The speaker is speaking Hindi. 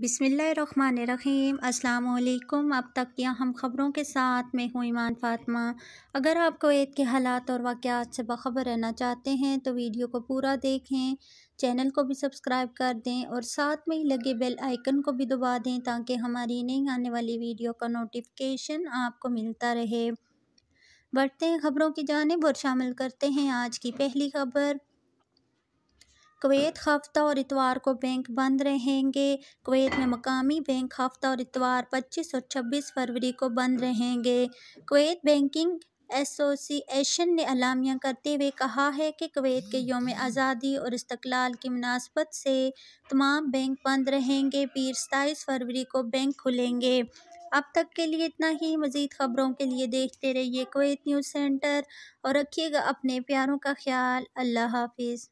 बिसमीम अल्लाम अब तक की हम ख़बरों के साथ मैं हूँ ईमान फातमा अगर आप ईद के हालात और वाक़ात से बखबर रहना चाहते हैं तो वीडियो को पूरा देखें चैनल को भी सब्सक्राइब कर दें और साथ में ही लगे बेल आइकन को भी दबा दें ताकि हमारी नई आने वाली वीडियो का नोटिफिकेशन आपको मिलता रहे बढ़ते हैं ख़बरों की जानब और शामिल करते हैं आज की पहली खबर कुवैत हफ्ता और इतवार को बैंक बंद रहेंगे कुवैत में मकामी बैंक हफ्ता और इतवार 25 और 26 फरवरी को बंद रहेंगे कुवैत बैंकिंग एसोसिएशन ने अलामिया करते हुए कहा है कि कुवैत के योम आज़ादी और इस्तलाल की मुनासबत से तमाम बैंक बंद रहेंगे पीर सताईस फरवरी को बैंक खुलेंगे अब तक के लिए इतना ही मज़ीद खबरों के लिए देखते रहिए कुवैत न्यूज़ सेंटर और रखिएगा अपने प्यारों का ख्याल अल्लाह हाफिज़